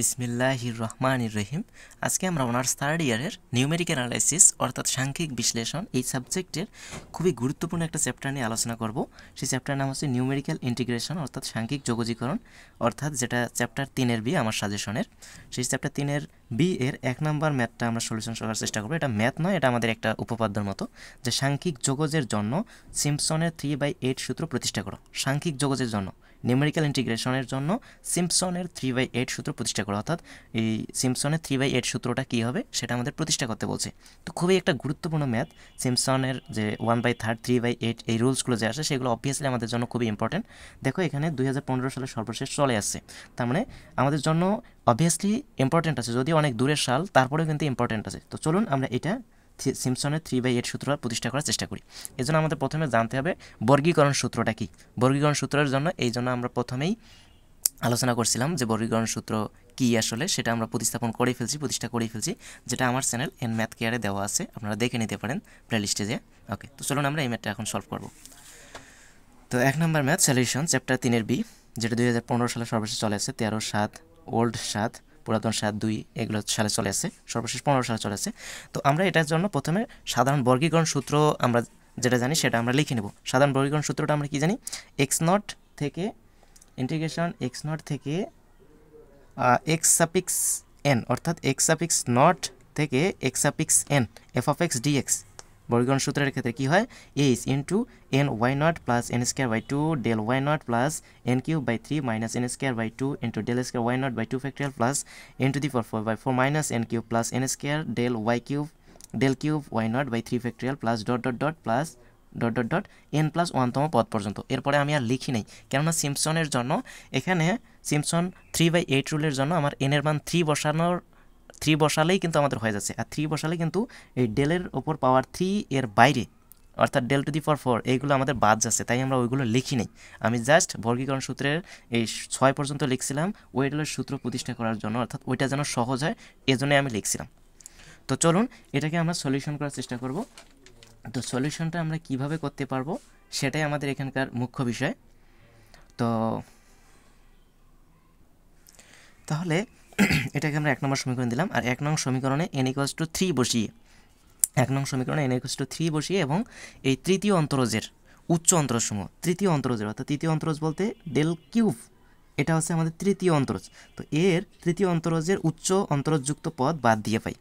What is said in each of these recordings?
রহমান ইর রহিম আজকে আমরা অনার্স থার্ড ইয়ারের নিউমেরিক অ্যানালাইসিস অর্থাৎ সাংখ্যিক বিশ্লেষণ এই সাবজেক্টের খুবই গুরুত্বপূর্ণ একটা চ্যাপ্টার নিয়ে আলোচনা করব সেই চ্যাপ্টার নাম হচ্ছে নিউমেরিক্যাল ইন্টিগ্রেশন অর্থাৎ সাংখ্যিক যোগজীকরণ অর্থাৎ যেটা চ্যাপ্টার তিনের বি আমার সাজেশনের সেই চ্যাপ্টার তিনের বি এর এক নাম্বার ম্যাথটা আমরা সলিউশন করার চেষ্টা করবো এটা ম্যাথ নয় এটা আমাদের একটা উপপাদ্যর মতো যে সাংখ্যিক যোগজের জন্য সিম্পসনের থ্রি বাই এইট সূত্র প্রতিষ্ঠা করো সাংখ্যিক যোগজের জন্য নিউমেরিক্যাল ইন্টিগ্রেশনের জন্য সিম্পসনের থ্রি বাই এইট সূত্র প্রতিষ্ঠা করো অর্থাৎ এই সিম্পসনের থ্রি বাই এইট সূত্রটা কী হবে সেটা আমাদের প্রতিষ্ঠা করতে বলছে তো খুবই একটা গুরুত্বপূর্ণ ম্যাথ সিম্পসনের যে one by third three by eight এই রুলসগুলো যে আসে সেগুলো অবভিয়াসলি আমাদের জন্য খুবই ইম্পর্টেন্ট দেখো এখানে দুই সালে সর্বশেষ চলে আসছে তার মানে আমাদের জন্য অবভিয়াসলি ইম্পর্টেন্ট আছে যদি অনেক দূরের সাল তারপরেও কিন্তু ইম্পর্টেন্ট আছে তো চলুন আমরা এটা সিমসনের থ্রি বাই এইট সূত্র প্রতিষ্ঠা করার চেষ্টা করি জন্য আমাদের প্রথমে জানতে হবে বর্গীকরণ সূত্রটা কী বর্গীকরণ সূত্রের জন্য এই জন্য আমরা প্রথমেই আলোচনা করছিলাম যে বর্গীকরণ সূত্র কী আসলে সেটা আমরা প্রতিস্থাপন করে ফেলছি প্রতিষ্ঠা করে ফেলছি যেটা আমার চ্যানেল এন ম্যাথ কেয়ারে দেওয়া আছে আপনারা দেখে নিতে পারেন প্লেলিস্টে যে ওকে তো চলুন আমরা এই ম্যাথটা এখন সলভ করব তো এক নম্বর ম্যাথ সলিউশন চ্যাপ্টার তিনের বি যেটা দুই সালে সর্বশেষ চলে আসে তেরো সাত ওল্ড সাত পুরাতন সাত দুই এগুলো সালে চলে আসে সর্বশেষ পনেরো সালে চলে আসে তো আমরা এটার জন্য প্রথমে সাধারণ বর্গীকরণ সূত্র আমরা যেটা জানি সেটা আমরা লিখে নেব সাধারণ বর্গীকরণ সূত্রটা আমরা কি জানি এক্স নট থেকে ইন্টিগ্রেশন এক্স নট থেকে এক্স সাপিক্স এন অর্থাৎ এক্স সাপিক্স নট থেকে x suffix n f of x dx বর্গীকরণ সূত্রের ক্ষেত্রে কি হয় h in to n y nought plus n square by two del y nought plus n cube by three minus n square by two into del square y nought by two factorial plus n to the four four by four minus n cube plus n square del y cube del cube y nought by three factorial plus dot dot dot plus dot dot dot n plus ওয়ানতম পদ পর্যন্ত এরপরে আমি আর লিখি নাই কেননা সিমসনের জন্য এখানে সিমসন থ্রি বাই এইট রুলের জন্য আমার এনের মান থ্রি বসানোর থ্রি বসালেই কিন্তু আমাদের হয়ে যাচ্ছে আর থ্রি বসালে কিন্তু এই ডেলের ওপর পাওয়ার থ্রি এর বাইরে অর্থাৎ del to the four four এইগুলো আমাদের বাদ যাচ্ছে তাই আমরা ওইগুলো লিখি নেই আমি জাস্ট বর্গীকরণ সূত্রের এই ছয় পর্যন্ত লিখছিলাম ওই ডেলের সূত্র প্রতিষ্ঠা করার জন্য অর্থাৎ ওইটা যেন সহজ হয় এজন্যই আমি লিখছিলাম তো চলুন এটাকে আমরা সলিউশন করার চেষ্টা করব তো সলিউশনটা আমরা কিভাবে করতে পারবো সেটাই আমাদের এখানকার মুখ্য বিষয় তো তাহলে এটাকে আমরা এক নম্বর সমীকরণ দিলাম আর এক নং সমীকরণে এন ইকোয়াস টু থ্রি বসিয়ে এক নং সমীকরণে এন ইকোয়াস টু থ্রি বসিয়ে এবং এই তৃতীয় অন্তরজের উচ্চ অন্তরসমূহ তৃতীয় অন্তরজের অর্থাৎ তৃতীয় অন্তরজ বলতে ডেল কিউব এটা হচ্ছে আমাদের তৃতীয় অন্তরজ তো এর তৃতীয় অন্তরজের উচ্চ অন্তরজযুক্ত পদ বাদ দিয়ে পাই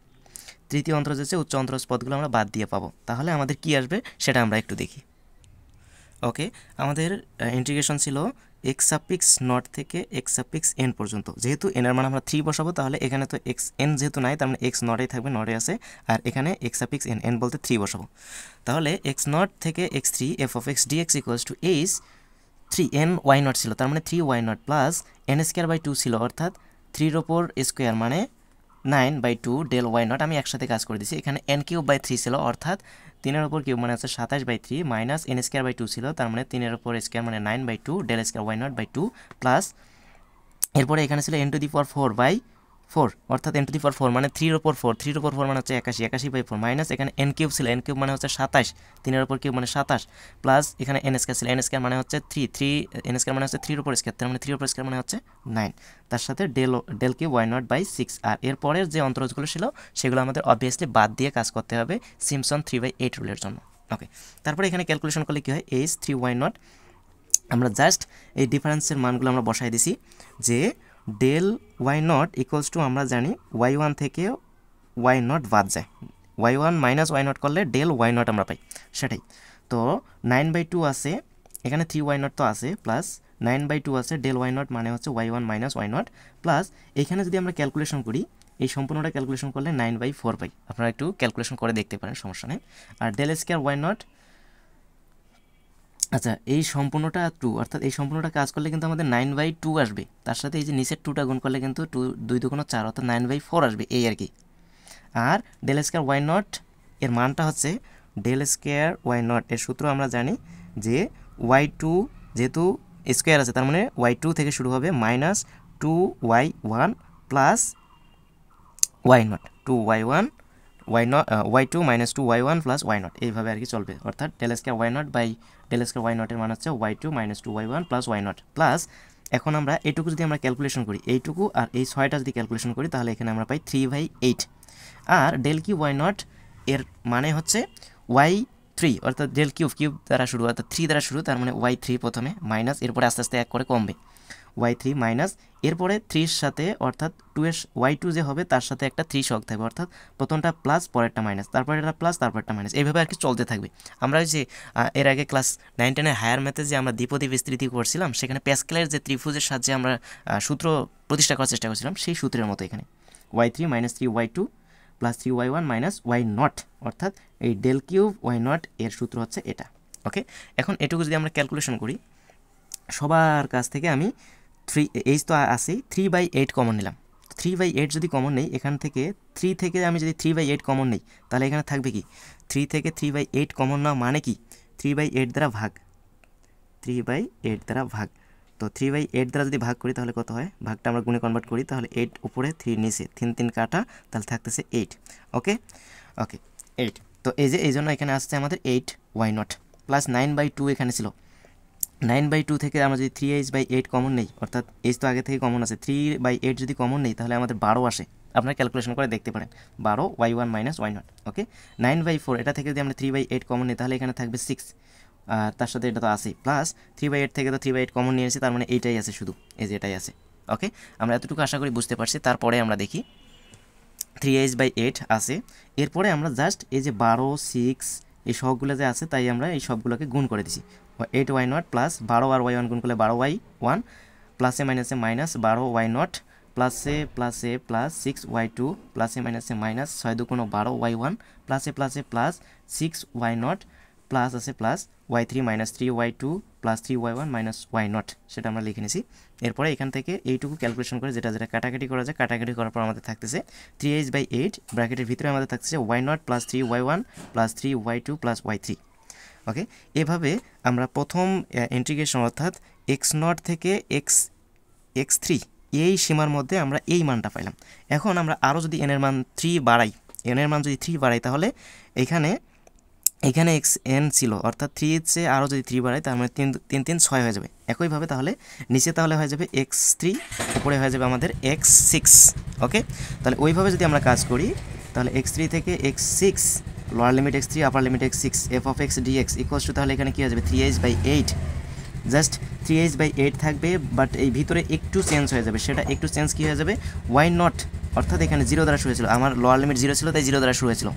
তৃতীয় অন্তরজ হচ্ছে উচ্চ অন্তরজ পদগুলো আমরা বাদ দিয়ে পাবো তাহলে আমাদের কি আসবে সেটা আমরা একটু দেখি ওকে আমাদের ইন্টিগ্রেশন ছিল এক্সাপিক্স নট থেকে এক্সাপিক্স এন পর্যন্ত যেহেতু এনের মানে আমরা থ্রি বসাবো তাহলে এখানে তো এক্স এন যেহেতু নাই তার মানে এক্স নটেই থাকবে নটে আছে আর এখানে এক্সাপিক্স এন এন বলতে থ্রি বসাবো তাহলে এক্স নট থেকে x three f of x d x equals to h three n y nought ছিল তার মানে three y nought plus n square by two ছিল অর্থাৎ থ্রির ওপর স্কোয়ার মানে nine by two del y nought আমি একসাথে কাজ করে দিছি এখানে এন কিউব বাই থ্রি ছিল অর্থাৎ তিনের ওপর কিউব মানে আছে সাতাশ by three minus n square by two ছিল তার মানে তিনের ওপর স্কোয়ার মানে nine by two del square y nought by two plus এরপরে এখানে ছিল n to the power four by four অর্থাৎ n to the power four মানে থ্রির ওপর ফোর থ্রির ওপর ফোর মানে হচ্ছে একাশি একাশি বাই ফোর মাইনাস এখানে এন কিউব ছিল এন কিউব মানে হচ্ছে সাতাশ তিনের ওপর কিউব মানে সাতাশ প্লাস এখানে এন স্কোয়ার ছিল এন স্কোয়ার মানে হচ্ছে থ্রি থ্রি এন স্কোয়ার মানে হচ্ছে থ্রির ওপর স্কোয়ার তার মানে থ্রির ওপর স্কোয়ার মানে হচ্ছে নাইন তার সাথে del del cube y nought by six আর এরপরের যে অন্তরজগুলো ছিল সেগুলো আমাদের অবভিয়াসলি বাদ দিয়ে কাজ করতে হবে সিমসন থ্রি বাই এইট রুলের জন্য ওকে তারপরে এখানে ক্যালকুলেশন করলে কী হয় এইচ থ্রি ওয়াই নট আমরা জাস্ট এই ডিফারেন্সের মানগুলো আমরা বসাই দিছি যে del y nought equals to আমরা জানি ওয়াই ওয়ান থেকে ওয়াই নট বাদ যায় y one minus y nought করলে ডেল ওয়াই নট আমরা পাই সেটাই তো নাইন বাই টু আছে এখানে থ্রি ওয়াই নট তো আছে প্লাস নাইন বাই টু আছে ডেল ওয়াই নট মানে হচ্ছে y one minus y nought plus এখানে যদি আমরা ক্যালকুলেশন করি এই সম্পূর্ণটা ক্যালকুলেশন করলে নাইন বাই ফোর পাই আপনারা একটু ক্যালকুলেশন করে দেখতে পারেন সমস্যা নেই আর ডেল স্কোয়ার ওয়াই নট আচ্ছা এই সম্পূর্ণটা টু অর্থাৎ এই সম্পূর্ণটা কাজ করলে কিন্তু আমাদের নাইন বাই টু আসবে তার সাথে এই যে নিচের টুটা গুণ করলে কিন্তু টু দুই দু কোনো চার অর্থাৎ নাইন বাই ফোর আসবে এই আর কি আর ডেল স্কোয়ার ওয়াই নট এর মানটা হচ্ছে ডেল স্কোয়ার ওয়াই নট এর সূত্র আমরা জানি যে ওয়াই টু যেহেতু স্কোয়ার আছে তার মানে ওয়াই টু থেকে শুরু হবে minus two y one plus y nought two y one y nought y two minus two y one plus y nought এইভাবে আর কি চলবে অর্থাৎ del y nought by del y নটের মান হচ্ছে y two minus two y one plus y nought plus এখন আমরা এইটুকু যদি আমরা ক্যালকুলেশন করি এইটুকু আর এই ছয়টা যদি ক্যালকুলেশন করি তাহলে এখানে আমরা পাই থ্রি বাই এইট আর ডেল কিউ ওয়াই নট এর মানে হচ্ছে ওয়াই থ্রি অর্থাৎ ডেল কিউব কিউব দ্বারা শুরু অর্থাৎ থ্রি দ্বারা শুরু তার মানে ওয়াই থ্রি প্রথমে মাইনাস এরপরে আস্তে আস্তে এক করে কমবে ওয়াই থ্রি মাইনাস এরপরে থ্রির সাথে অর্থাৎ টু এস ওয়াই টু যে হবে তার সাথে একটা থ্রি শক থাকবে অর্থাৎ প্রথমটা প্লাস পরেরটা মাইনাস তারপরে একটা প্লাস একটা মাইনাস এইভাবে আর কি চলতে থাকবে আমরা যে এর আগে ক্লাস নাইন টেনের হায়ার ম্যাথে যে আমরা দ্বিপদী বিস্তৃতি করছিলাম সেখানে প্যাসকেলের যে ত্রিভুজের সাহায্যে আমরা সূত্র প্রতিষ্ঠা করার চেষ্টা করছিলাম সেই সূত্রের মতো এখানে y three minus three y two plus three y one minus y nought অর্থাৎ এই ডেল কিউব ওয়াই নট এর সূত্র হচ্ছে এটা ওকে এখন এটুকু যদি আমরা ক্যালকুলেশন করি সবার কাছ থেকে আমি থ্রি এইচ তো আসি থ্রি বাই এইট কমন নিলাম থ্রি বাই এইট যদি কমন নেই এখান থেকে থ্রি থেকে আমি যদি থ্রি বাই এইট কমন নেই তাহলে এখানে থাকবে কি থ্রি থেকে থ্রি বাই এইট কমন নেওয়া মানে কি থ্রি বাই এইট দ্বারা ভাগ থ্রি বাই এইট দ্বারা ভাগ তো থ্রি বাই এইট দ্বারা যদি ভাগ করি তাহলে কত হয় ভাগটা আমরা গুণে কনভার্ট করি তাহলে এইট উপরে থ্রি নিচে তিন তিন কাটা তাহলে থাকতেছে এইট ওকে ওকে এইট তো এই যে এই জন্য এখানে আসছে আমাদের eight y nought plus nine by two এখানে ছিল নাইন বাই টু থেকে আমরা যদি three h by eight common নেই অর্থাৎ এইচ তো আগে থেকে কমন আছে থ্রি বাই এইট যদি কমন নেই তাহলে আমাদের বারো আসে আপনারা ক্যালকুলেশন করে দেখতে পারেন বারো y one minus y nought okay nine by four এটা থেকে যদি আমরা থ্রি বাই এইট কমন নিই তাহলে এখানে থাকবে সিক্স আর তার সাথে এটা তো আসেই প্লাস থ্রি বাই এইট থেকে তো থ্রি বাই এইট কমন নিয়ে এসেছি তার মানে এইটাই আছে শুধু এই যে এটাই আছে ওকে আমরা এতটুকু আশা করি বুঝতে পারছি তারপরে আমরা দেখি থ্রি এইচ বাই এইট আছে এরপরে আমরা জাস্ট এই যে বারো সিক্স এই সহগুলো যে আছে তাই আমরা এই সবগুলোকে গুণ করে দিছি এইট ওয়াই নট প্লাস বারো আর ওয়াই ওয়ান গুণ করলে বারো ওয়াই ওয়ান প্লাসে মাইনাসে মাইনাস বারো ওয়াই নট প্লাসে প্লাসে প্লাস সিক্স ওয়াই টু প্লাসে মাইনাসে মাইনাস ছয় কোনো বারো ওয়াই ওয়ান প্লাসে প্লাসে plus six y nought plus আছে plus y three minus three y two plus three y one minus y nought সেটা আমরা লিখে নিছি এরপরে এখান থেকে এইটুকু ক্যালকুলেশন করে যেটা যেটা কাটাকাটি করা যায় কাটাকাটি করার পর আমাদের থাকতেছে থ্রি এইচ বাই এইট ব্র্যাকেটের ভিতরে আমাদের থাকতেছে y nought plus three y one plus three y two plus y three okay এভাবে আমরা প্রথম ইন্টিগ্রেশন অর্থাৎ এক্স নট থেকে এক্স এক্স থ্রি এই সীমার মধ্যে আমরা এই মানটা পাইলাম এখন আমরা আরও যদি এনের মান থ্রি বাড়াই এনের মান যদি থ্রি বাড়াই তাহলে এখানে এখানে এক্স এন ছিল অর্থাৎ থ্রি এক্সে আরও যদি থ্রি বাড়ায় তার মানে তিন তিন তিন ছয় হয়ে যাবে একইভাবে তাহলে নিচে তাহলে হয়ে যাবে এক্স থ্রি উপরে হয়ে যাবে আমাদের এক্স সিক্স ওকে তাহলে ওইভাবে যদি আমরা কাজ করি তাহলে এক্স থ্রি থেকে x six lower limit x three upper limit x six f of x dx equals to তাহলে এখানে কী হয়ে যাবে three h by eight just three h by eight থাকবে বাট এই ভিতরে একটু চেঞ্জ হয়ে যাবে সেটা একটু চেঞ্জ কী হয়ে যাবে ওয়াই নট অর্থাৎ এখানে জিরো দ্বারা শুরু হয়েছিল আমার লোয়ার লিমিট জিরো ছিল তাই জিরো দ্বারা শুরু হয়েছিল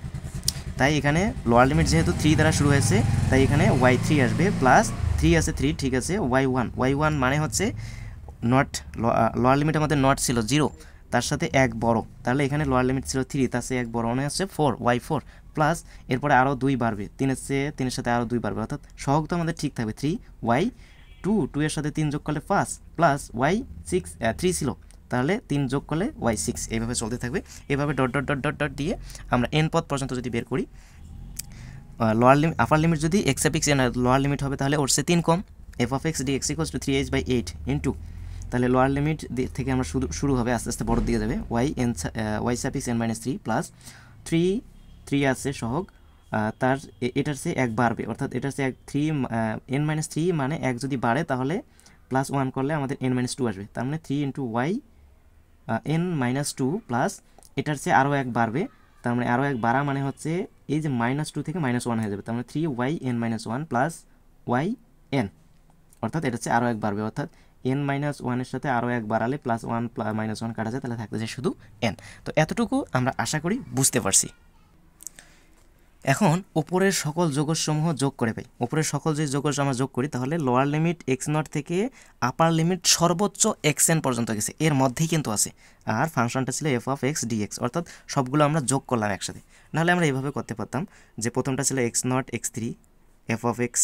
তাই এখানে লোয়ার লিমিট যেহেতু থ্রি দ্বারা শুরু হয়েছে তাই এখানে ওয়াই থ্রি আসবে প্লাস থ্রি আছে থ্রি ঠিক আছে ওয়াই ওয়ান ওয়াই ওয়ান মানে হচ্ছে নট লোয়ার লিমিট আমাদের নট ছিল জিরো তার সাথে এক বড় তাহলে এখানে লোয়ার লিমিট ছিল থ্রি তার সাথে এক বড় মানে হচ্ছে ফোর ওয়াই ফোর প্লাস এরপরে আরও দুই বাড়বে তিনের চেয়ে তিনের সাথে আরও দুই বাড়বে অর্থাৎ সহক তো আমাদের ঠিক থাকবে থ্রি ওয়াই টু টু এর সাথে তিন যোগ করলে পাঁচ প্লাস ওয়াই সিক্স থ্রি ছিল তাহলে তিন যোগ করলে ওয়াই সিক্স এইভাবে চলতে থাকবে এভাবে dot dot dot dot dot দিয়ে আমরা এন পথ পর্যন্ত যদি বের করি লোয়ার লিমিট আপার লিমিট যদি x x suffix n lower limit হবে তাহলে ওর সে তিন কম f of x d x equal to three h by eight into তাহলে লোয়ার লিমিট থেকে আমরা শুরু শুরু হবে আস্তে আস্তে বড় দিকে যাবে y n y x n minus three plus three three আছে সহগ তার এটার সে এক বাড়বে অর্থাৎ এটার সে এক থ্রি এন মাইনাস থ্রি মানে এক যদি বাড়ে তাহলে প্লাস ওয়ান করলে আমাদের এন মাইনাস টু আসবে তার মানে three into y n minus two plus এটার চেয়ে আরও এক বাড়বে তার মানে আরও এক বাড়া মানে হচ্ছে এই যে মাইনাস টু থেকে মাইনাস ওয়ান হয়ে যাবে তার মানে three y n minus one plus y n অর্থাৎ এটা হচ্ছে আরও এক বাড়বে অর্থাৎ এন মাইনাস ওয়ানের সাথে আরও এক বাড়ালে plus one plus minus one কাটা যায় তাহলে থাকতে যায় শুধু এন তো এতটুকু আমরা আশা করি বুঝতে পারছি এখন ওপরের সকল যোগসমূহ যোগ করে পাই ওপরের সকল যে যোগস আমরা যোগ করি তাহলে লোয়ার লিমিট এক্স নট থেকে আপার লিমিট সর্বোচ্চ এক্স এন পর্যন্ত গেছে এর মধ্যেই কিন্তু আছে আর ফাংশনটা ছিল এফ অফ এক্স ডিএক্স অর্থাৎ সবগুলো আমরা যোগ করলাম একসাথে নাহলে আমরা এইভাবে করতে পারতাম যে প্রথমটা ছিল x nought x three f of x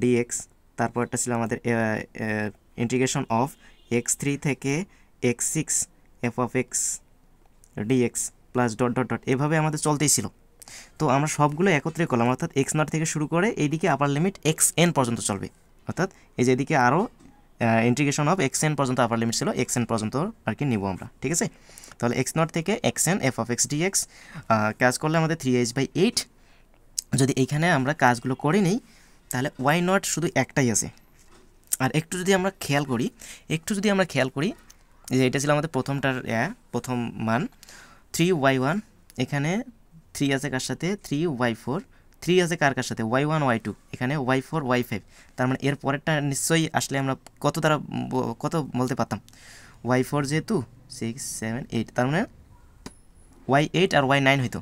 dx তারপরটা ছিল আমাদের ইন্টিগ্রেশন অফ এক্স থ্রি থেকে x six f of x dx plus dot dot dot এভাবে আমাদের চলতেই ছিল তো আমরা সবগুলো একত্রে করলাম অর্থাৎ এক্স নট থেকে শুরু করে এইদিকে আপার লিমিট এক্স এন পর্যন্ত চলবে অর্থাৎ এই যে এদিকে আরও ইন্টিগ্রেশন অফ এক্স এন পর্যন্ত আপার লিমিট ছিল এক্স এন পর্যন্ত আর কি নিব আমরা ঠিক আছে তাহলে এক্স নট থেকে x n f of x dx কাজ করলে আমাদের থ্রি এইচ বাই এইট যদি এইখানে আমরা কাজগুলো করে নিই তাহলে ওয়াই নট শুধু একটাই আছে আর একটু যদি আমরা খেয়াল করি একটু যদি আমরা খেয়াল করি যে এটা ছিল আমাদের প্রথমটার প্রথম মান থ্রি ওয়াই ওয়ান এখানে থ্রি আছে কার সাথে থ্রি ওয়াই ফোর থ্রি আছে কার কার সাথে ওয়াই ওয়ান ওয়াই টু এখানে ওয়াই ফোর ওয়াই ফাইভ তার মানে এর পরেরটা নিশ্চয়ই আসলে আমরা কত তারা কত বলতে পারতাম ওয়াই ফোর যেহেতু সিক্স সেভেন এইট তার মানে ওয়াই এইট আর ওয়াই নাইন হইতো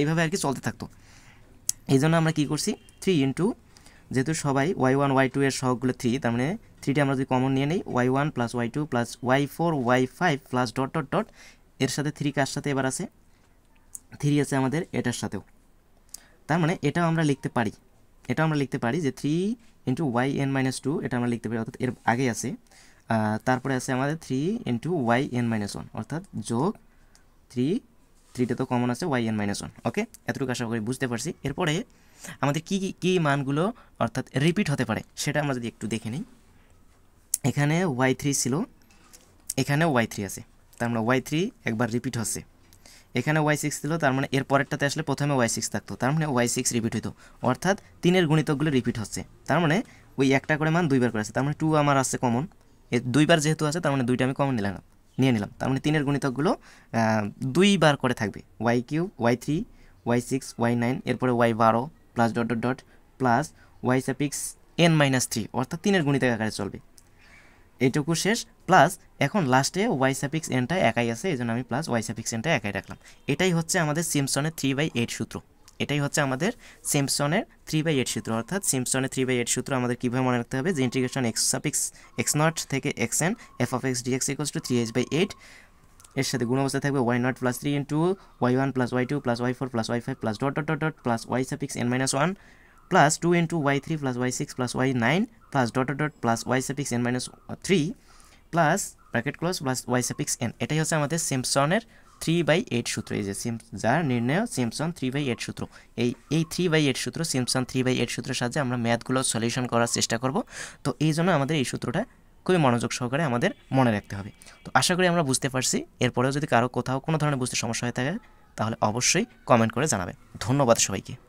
এইভাবে আর কি চলতে থাকতো এই জন্য আমরা কী করছি থ্রি ইন্টু যেহেতু সবাই ওয়াই ওয়ান ওয়াই টু এর সবগুলো থ্রি তার মানে থ্রিটি আমরা যদি কমন নিয়ে নিই y one plus y two plus y four y five plus dot dot dot এর সাথে থ্রি কার সাথে এবার আছে থ্রি আছে আমাদের এটার সাথেও তার মানে এটাও আমরা লিখতে পারি এটাও আমরা লিখতে পারি যে three into y n minus two এটা আমরা লিখতে পারি অর্থাৎ এর আগে আছে তারপরে আছে আমাদের three into y n minus one অর্থাৎ যোগ থ্রি থ্রিটা তো কমন আছে y n minus one okay এতটুকু আশা করি বুঝতে পারছি এরপরে আমাদের কী কী মানগুলো অর্থাৎ রিপিট হতে পারে সেটা আমরা যদি একটু দেখে নিই এখানে ওয়াই থ্রি ছিল এখানে ওয়াই থ্রি আছে তার মানে ওয়াই থ্রি একবার রিপিট হচ্ছে এখানে ওয়াই সিক্স দিল তার মানে এর পরেরটাতে আসলে প্রথমে ওয়াই সিক্স থাকতো তার মানে ওয়াই সিক্স রিপিট হতো অর্থাৎ তিনের গুণিতকগুলো রিপিট হচ্ছে তার মানে ওই একটা করে মান দুইবার করে আছে তার মানে টু আমার আছে কমন এ দুইবার যেহেতু আছে তার মানে দুইটা আমি কমন নিলাম নিয়ে নিলাম তার মানে তিনের গুণিতকগুলো দুইবার করে থাকবে ওয়াই কিউ y three y six y nine এরপরে ওয়াই বারো plus dot dot dot plus y suffix n minus three অর্থাৎ তিনের গুণিতক আকারে চলবে এটুকু শেষ প্লাস এখন লাস্টে ওয়াই সাপিক্স এনটা একাই আছে এই জন্য আমি প্লাস ওয়াই সাপিক্স এনটা একাই রাখলাম এটাই হচ্ছে আমাদের সিমসনের থ্রি বাই এইট সূত্র এটাই হচ্ছে আমাদের সিমসনের থ্রি বাই এইট সূত্র অর্থাৎ সিমসনের থ্রি বাই এইট সূত্র আমাদের কীভাবে মনে রাখতে হবে যে integration x suffix x nought থেকে x n f of x dx equals to three h by eight এর সাথে গুণ অবস্থা থাকবে y nought plus three into y one plus y two plus y four plus y five plus dot dot dot dot plus y suffix n minus one plus two into y three plus y six plus y nine plus dot dot plus y suffix n minus three plus bracket close plus y suffix n এটাই হচ্ছে আমাদের সিমসনের three by eight সূত্র এই যে সিম যার নির্ণয় Simpson three by eight সূত্র এই এই থ্রি বাই এইট সূত্র সিমসন থ্রি বাই এইট সূত্রের সাহায্যে আমরা ম্যাথগুলো সলিউশন করার চেষ্টা করব তো এই জন্য আমাদের এই সূত্রটা খুবই মনোযোগ সহকারে আমাদের মনে রাখতে হবে তো আশা করি আমরা বুঝতে পারছি এরপরেও যদি কারো কোথাও কোনো ধরনের বুঝতে সমস্যা হয়ে থাকে তাহলে অবশ্যই কমেন্ট করে জানাবে ধন্যবাদ সবাইকে